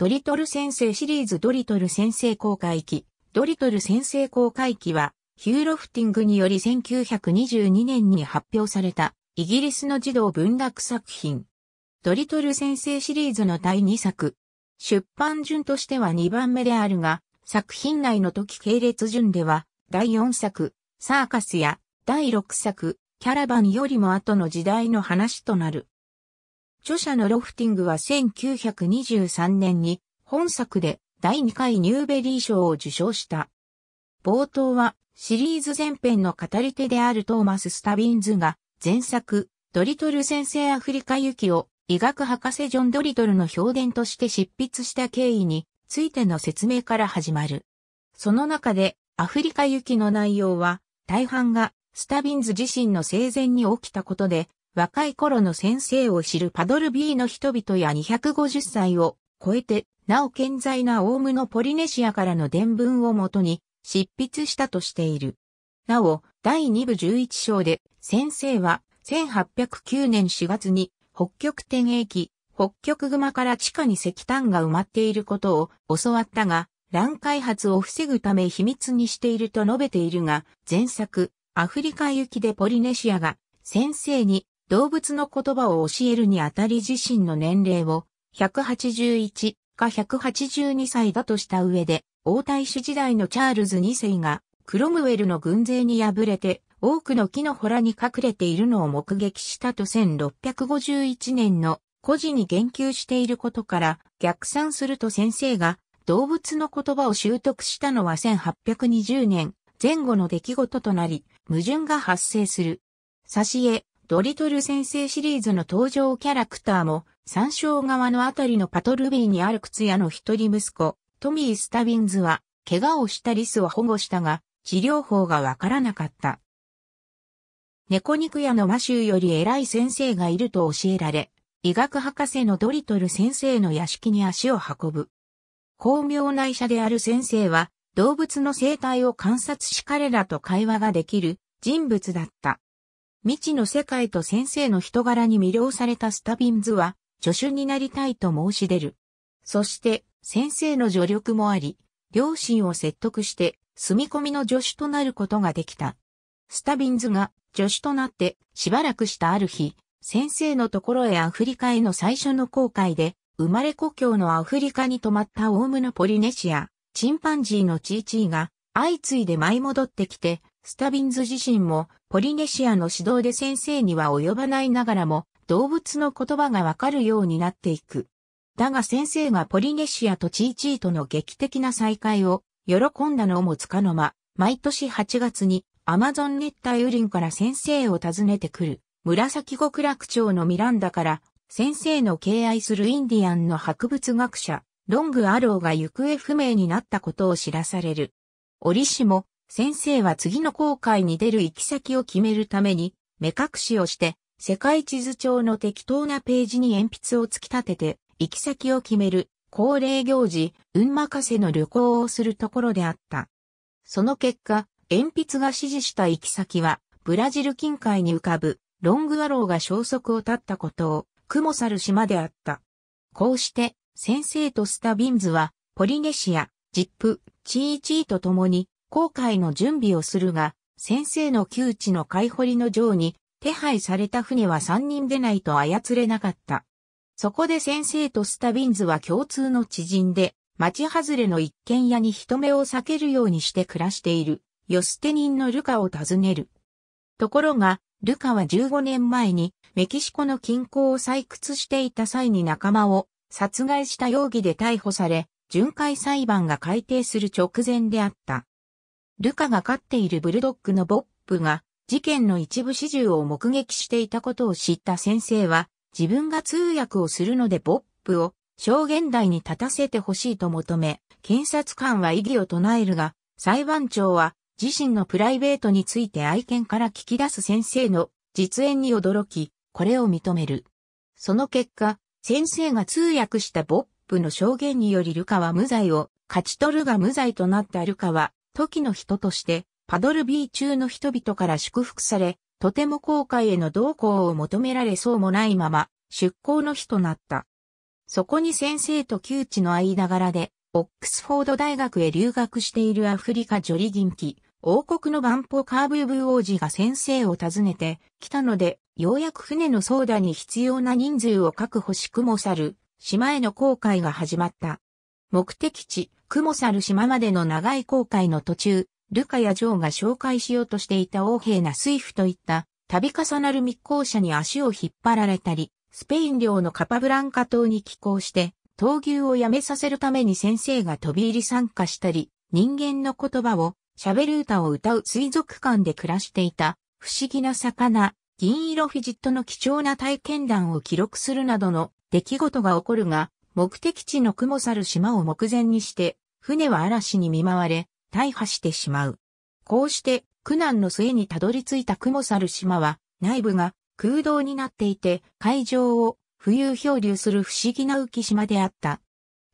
ドリトル先生シリーズドリトル先生公開機。ドリトル先生公開機は、ヒューロフティングにより1922年に発表された、イギリスの児童文学作品。ドリトル先生シリーズの第2作。出版順としては2番目であるが、作品内の時系列順では、第4作、サーカスや、第6作、キャラバンよりも後の時代の話となる。著者のロフティングは1923年に本作で第2回ニューベリー賞を受賞した。冒頭はシリーズ前編の語り手であるトーマス・スタビンズが前作ドリトル先生アフリカ行きを医学博士ジョン・ドリトルの評伝として執筆した経緯についての説明から始まる。その中でアフリカ行きの内容は大半がスタビンズ自身の生前に起きたことで若い頃の先生を知るパドルビーの人々や250歳を超えて、なお健在なオウムのポリネシアからの伝聞をもとに執筆したとしている。なお、第2部11章で、先生は1809年4月に北極点駅、北極熊から地下に石炭が埋まっていることを教わったが、乱開発を防ぐため秘密にしていると述べているが、前作、アフリカ行きでポリネシアが、先生に動物の言葉を教えるにあたり自身の年齢を181か182歳だとした上で、王太子時代のチャールズ2世がクロムウェルの軍勢に敗れて多くの木の洞に隠れているのを目撃したと1651年の故事に言及していることから逆算すると先生が動物の言葉を習得したのは1820年前後の出来事となり矛盾が発生する。絵、ドリトル先生シリーズの登場キャラクターも、参照側のあたりのパトルビーにある靴屋の一人息子、トミー・スタビンズは、怪我をしたリスを保護したが、治療法がわからなかった。猫肉屋のマシューより偉い先生がいると教えられ、医学博士のドリトル先生の屋敷に足を運ぶ。巧妙な医者である先生は、動物の生態を観察し彼らと会話ができる人物だった。未知の世界と先生の人柄に魅了されたスタビンズは、助手になりたいと申し出る。そして、先生の助力もあり、両親を説得して、住み込みの助手となることができた。スタビンズが助手となって、しばらくしたある日、先生のところへアフリカへの最初の航海で、生まれ故郷のアフリカに泊まったオウムのポリネシア、チンパンジーのチーチーが、相次いで舞い戻ってきて、スタビンズ自身もポリネシアの指導で先生には及ばないながらも動物の言葉がわかるようになっていく。だが先生がポリネシアとチーチーとの劇的な再会を喜んだのもつかの間、毎年8月にアマゾン熱帯雨林から先生を訪ねてくる紫極楽町のミランダから先生の敬愛するインディアンの博物学者ロング・アローが行方不明になったことを知らされる。折しも先生は次の航海に出る行き先を決めるために、目隠しをして、世界地図帳の適当なページに鉛筆を突き立てて、行き先を決める、恒例行事、運任せの旅行をするところであった。その結果、鉛筆が指示した行き先は、ブラジル近海に浮かぶ、ロングアローが消息を絶ったことを、クモサル島であった。こうして、先生とスタビンズは、ポリネシア、ジップ、チーチーと共に、航海の準備をするが、先生の窮地の買い掘りの上に手配された船は3人でないと操れなかった。そこで先生とスタビンズは共通の知人で、町外れの一軒家に人目を避けるようにして暮らしている、ヨステ人のルカを訪ねる。ところが、ルカは15年前にメキシコの近郊を採掘していた際に仲間を殺害した容疑で逮捕され、巡回裁判が改定する直前であった。ルカが飼っているブルドッグのボップが事件の一部始終を目撃していたことを知った先生は自分が通訳をするのでボップを証言台に立たせてほしいと求め、検察官は異議を唱えるが、裁判長は自身のプライベートについて愛犬から聞き出す先生の実演に驚き、これを認める。その結果、先生が通訳したボップの証言によりルカは無罪を勝ち取るが無罪となったルカは時の人として、パドルビー中の人々から祝福され、とても航海への同行を求められそうもないまま、出港の日となった。そこに先生と旧知の間柄で、オックスフォード大学へ留学しているアフリカジョリンキ、王国の万歩カーブーブー王子が先生を訪ねて来たので、ようやく船の操舵に必要な人数を確保しくも去る、島への航海が始まった。目的地、クモサル島までの長い航海の途中、ルカやジョーが紹介しようとしていた王兵なスイフといった度重なる密航者に足を引っ張られたり、スペイン領のカパブランカ島に寄港して、闘牛をやめさせるために先生が飛び入り参加したり、人間の言葉を喋る歌を歌う水族館で暮らしていた不思議な魚、銀色フィジットの貴重な体験談を記録するなどの出来事が起こるが、目的地のクモサル島を目前にして船は嵐に見舞われ、大破してしまう。こうして苦難の末にたどり着いた雲猿島は、内部が空洞になっていて、海上を浮遊漂流する不思議な浮島であった。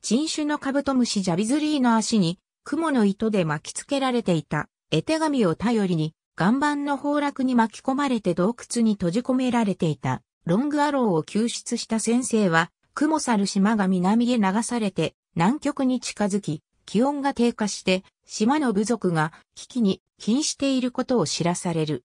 人種のカブトムシジャビズリーの足に、雲の糸で巻き付けられていた、絵手紙を頼りに、岩盤の崩落に巻き込まれて洞窟に閉じ込められていた、ロングアローを救出した先生は、雲猿島が南へ流されて、南極に近づき、気温が低下して、島の部族が危機に瀕していることを知らされる。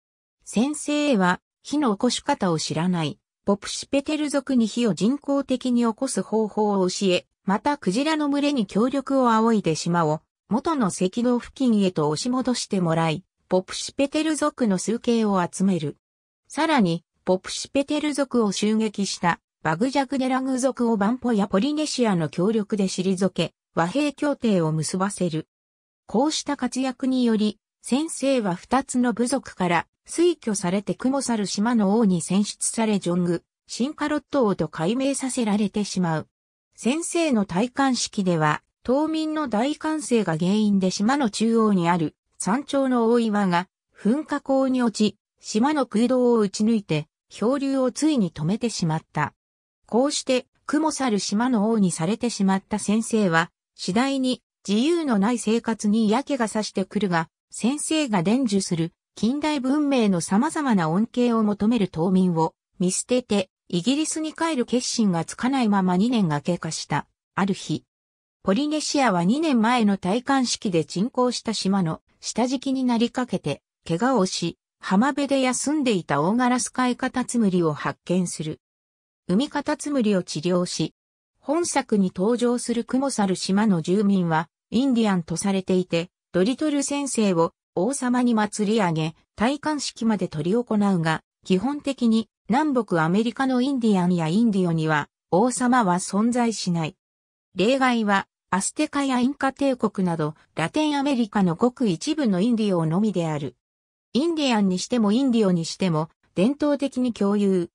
先生は火の起こし方を知らない、ポプシペテル族に火を人工的に起こす方法を教え、またクジラの群れに協力を仰いで島を元の赤道付近へと押し戻してもらい、ポプシペテル族の数形を集める。さらに、ポプシペテル族を襲撃したバグジャグデラグ族をバンポやポリネシアの協力で退け、和平協定を結ばせる。こうした活躍により、先生は二つの部族から推挙されて雲猿島の王に選出されジョング、ンカロット王と改名させられてしまう。先生の戴冠式では、島民の大歓声が原因で島の中央にある山頂の大岩が噴火口に落ち、島の空洞を打ち抜いて漂流をついに止めてしまった。こうして、雲猿島の王にされてしまった先生は、次第に自由のない生活に嫌気がさしてくるが、先生が伝授する近代文明の様々な恩恵を求める島民を見捨てて、イギリスに帰る決心がつかないまま2年が経過した。ある日、ポリネシアは2年前の戴冠式で沈降した島の下敷きになりかけて、怪我をし、浜辺で休んでいた大ガラスカイカタツムリを発見する。海カタツムリを治療し、本作に登場するクモサル島の住民は、インディアンとされていて、ドリトル先生を王様に祭り上げ、戴冠式まで執り行うが、基本的に南北アメリカのインディアンやインディオには王様は存在しない。例外はアステカやインカ帝国などラテンアメリカのごく一部のインディオのみである。インディアンにしてもインディオにしても伝統的に共有。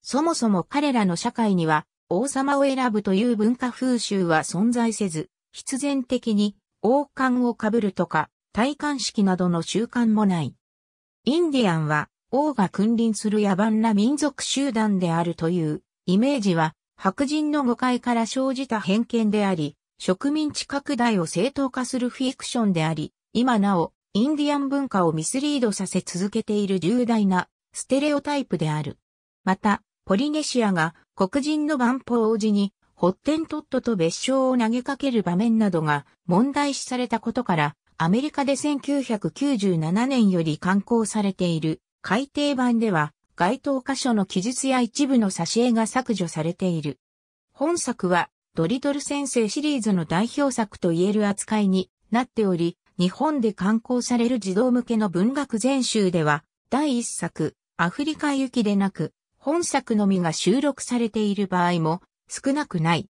そもそも彼らの社会には王様を選ぶという文化風習は存在せず、必然的に王冠を被るとか、戴冠式などの習慣もない。インディアンは王が君臨する野蛮な民族集団であるというイメージは白人の誤解から生じた偏見であり、植民地拡大を正当化するフィクションであり、今なおインディアン文化をミスリードさせ続けている重大なステレオタイプである。また、ポリネシアが黒人の万法王子にホッテントットと別称を投げかける場面などが問題視されたことから、アメリカで1997年より刊行されている改訂版では、該当箇所の記述や一部の挿絵が削除されている。本作は、ドリトル先生シリーズの代表作と言える扱いになっており、日本で刊行される児童向けの文学全集では、第一作、アフリカ行きでなく、本作のみが収録されている場合も少なくない。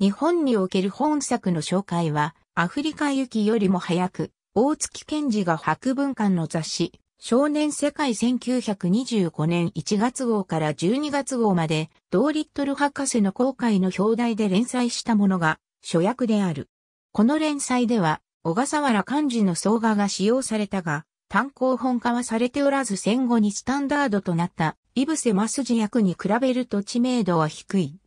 日本における本作の紹介は、アフリカ行きよりも早く、大月健二が博文館の雑誌、少年世界1925年1月号から12月号まで、ドーリットル博士の公開の表題で連載したものが、初役である。この連載では、小笠原漢字の総画が使用されたが、単行本化はされておらず戦後にスタンダードとなったイブセマスジ役に比べると知名度は低い。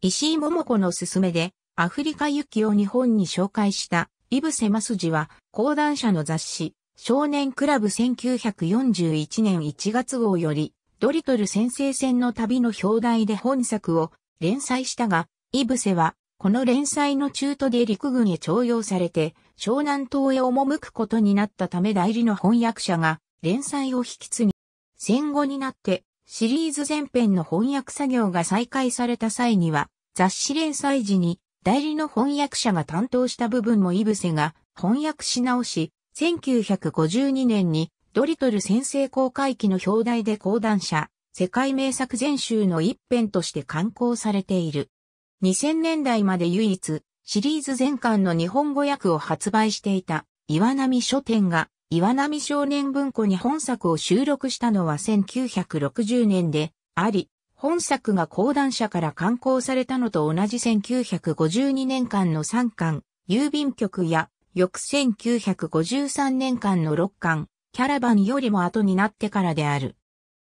石井桃子の勧めで、アフリカ行きを日本に紹介したイブセマスジは、講談社の雑誌、少年クラブ1941年1月号より、ドリトル先生戦の旅の表題で本作を連載したが、イブセは、この連載の中途で陸軍へ徴用されて、湘南島へ赴くことになったため代理の翻訳者が、連載を引き継ぎ、戦後になってシリーズ前編の翻訳作業が再開された際には、雑誌連載時に代理の翻訳者が担当した部分もイブセが翻訳し直し、1952年にドリトル先生公開期の表題で講談社、世界名作全集の一編として刊行されている。2000年代まで唯一、シリーズ全巻の日本語訳を発売していた岩波書店が岩波少年文庫に本作を収録したのは1960年であり、本作が講談社から刊行されたのと同じ1952年間の3巻、郵便局や、翌1953年間の6巻、キャラバンよりも後になってからである。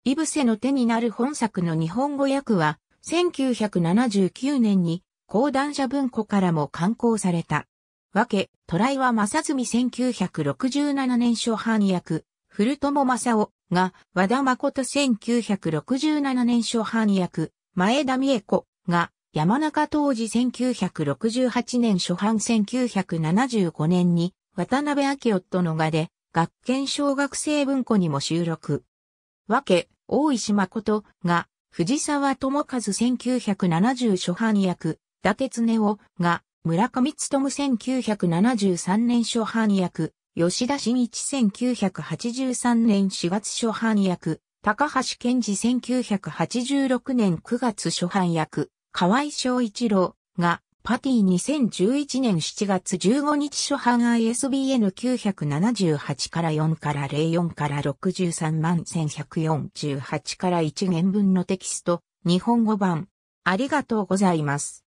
イブセの手になる本作の日本語訳は、1979年に講談社文庫からも刊行された。わけ、トライは正純1967年初版役、古友正夫が、和田誠1967年初版役、前田美恵子が、山中当時1968年初版1975年に、渡辺明夫の画で、学研小学生文庫にも収録。わけ、大石誠が、藤沢智和1970初版役、伊達恒夫が、村上勤1973年初版役、吉田真一1983年4月初版役、高橋健二1986年9月初版役、河合翔一郎が、パティ2011年7月15日初版 ISBN978 から4から04から63万1148から1年分のテキスト、日本語版。ありがとうございます。